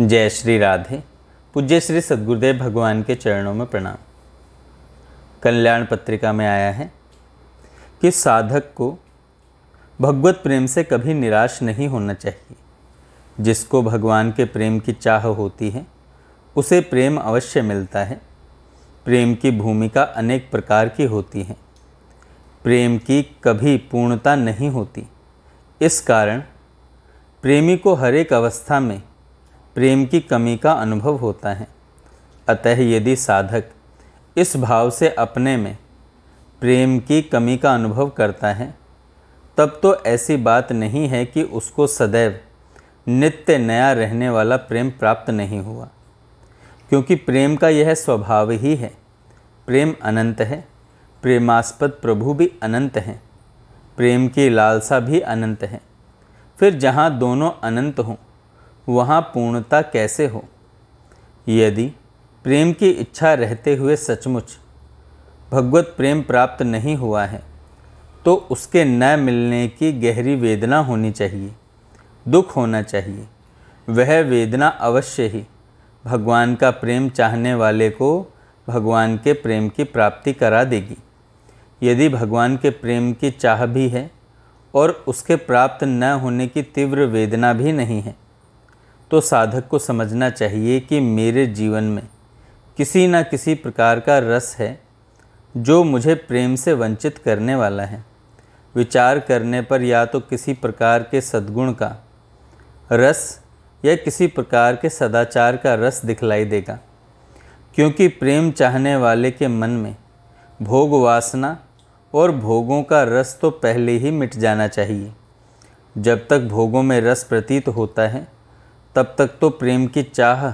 जय श्री राधे पूज्य श्री सदगुरुदेव भगवान के चरणों में प्रणाम कल्याण पत्रिका में आया है कि साधक को भगवत प्रेम से कभी निराश नहीं होना चाहिए जिसको भगवान के प्रेम की चाह होती है उसे प्रेम अवश्य मिलता है प्रेम की भूमिका अनेक प्रकार की होती है प्रेम की कभी पूर्णता नहीं होती इस कारण प्रेमी को हर एक अवस्था में प्रेम की कमी का अनुभव होता है अतः यदि साधक इस भाव से अपने में प्रेम की कमी का अनुभव करता है तब तो ऐसी बात नहीं है कि उसको सदैव नित्य नया रहने वाला प्रेम प्राप्त नहीं हुआ क्योंकि प्रेम का यह स्वभाव ही है प्रेम अनंत है प्रेमास्पद प्रभु भी अनंत हैं प्रेम की लालसा भी अनंत है फिर जहाँ दोनों अनंत हों वहाँ पूर्णता कैसे हो यदि प्रेम की इच्छा रहते हुए सचमुच भगवत प्रेम प्राप्त नहीं हुआ है तो उसके न मिलने की गहरी वेदना होनी चाहिए दुख होना चाहिए वह वेदना अवश्य ही भगवान का प्रेम चाहने वाले को भगवान के प्रेम की प्राप्ति करा देगी यदि भगवान के प्रेम की चाह भी है और उसके प्राप्त न होने की तीव्र वेदना भी नहीं है तो साधक को समझना चाहिए कि मेरे जीवन में किसी न किसी प्रकार का रस है जो मुझे प्रेम से वंचित करने वाला है विचार करने पर या तो किसी प्रकार के सद्गुण का रस या किसी प्रकार के सदाचार का रस दिखलाई देगा क्योंकि प्रेम चाहने वाले के मन में भोग वासना और भोगों का रस तो पहले ही मिट जाना चाहिए जब तक भोगों में रस प्रतीत होता है तब तक तो प्रेम की चाह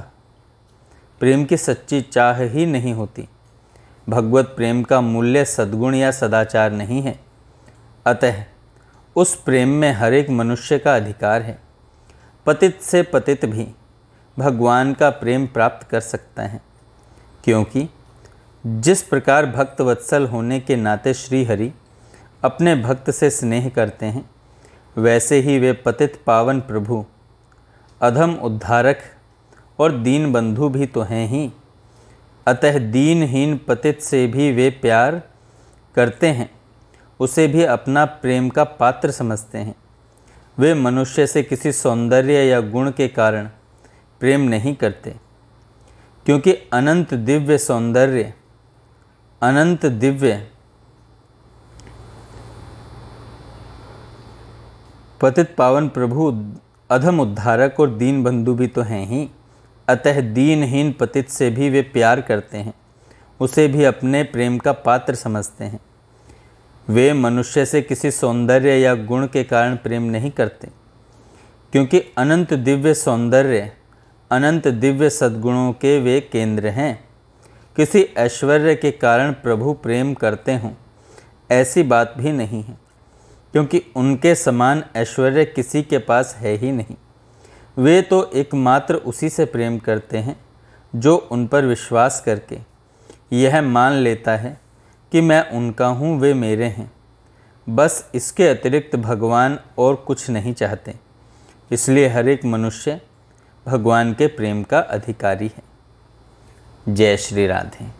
प्रेम की सच्ची चाह ही नहीं होती भगवत प्रेम का मूल्य सद्गुण या सदाचार नहीं है अतः उस प्रेम में हर एक मनुष्य का अधिकार है पतित से पतित भी भगवान का प्रेम प्राप्त कर सकता है क्योंकि जिस प्रकार भक्त वत्सल होने के नाते श्री हरि अपने भक्त से स्नेह करते हैं वैसे ही वे पतित पावन प्रभु अधम उद्धारक और दीन बंधु भी तो हैं ही अतः दीनहीन पतित से भी वे प्यार करते हैं उसे भी अपना प्रेम का पात्र समझते हैं वे मनुष्य से किसी सौंदर्य या गुण के कारण प्रेम नहीं करते क्योंकि अनंत दिव्य सौंदर्य अनंत दिव्य पतित पावन प्रभु अधम उद्धारक और दीन बंधु भी तो हैं ही अतः दीनहीन पतित से भी वे प्यार करते हैं उसे भी अपने प्रेम का पात्र समझते हैं वे मनुष्य से किसी सौंदर्य या गुण के कारण प्रेम नहीं करते क्योंकि अनंत दिव्य सौंदर्य अनंत दिव्य सद्गुणों के वे केंद्र हैं किसी ऐश्वर्य के कारण प्रभु प्रेम करते हों ऐसी बात भी नहीं है क्योंकि उनके समान ऐश्वर्य किसी के पास है ही नहीं वे तो एकमात्र उसी से प्रेम करते हैं जो उन पर विश्वास करके यह मान लेता है कि मैं उनका हूँ वे मेरे हैं बस इसके अतिरिक्त भगवान और कुछ नहीं चाहते इसलिए हर एक मनुष्य भगवान के प्रेम का अधिकारी है जय श्री राधे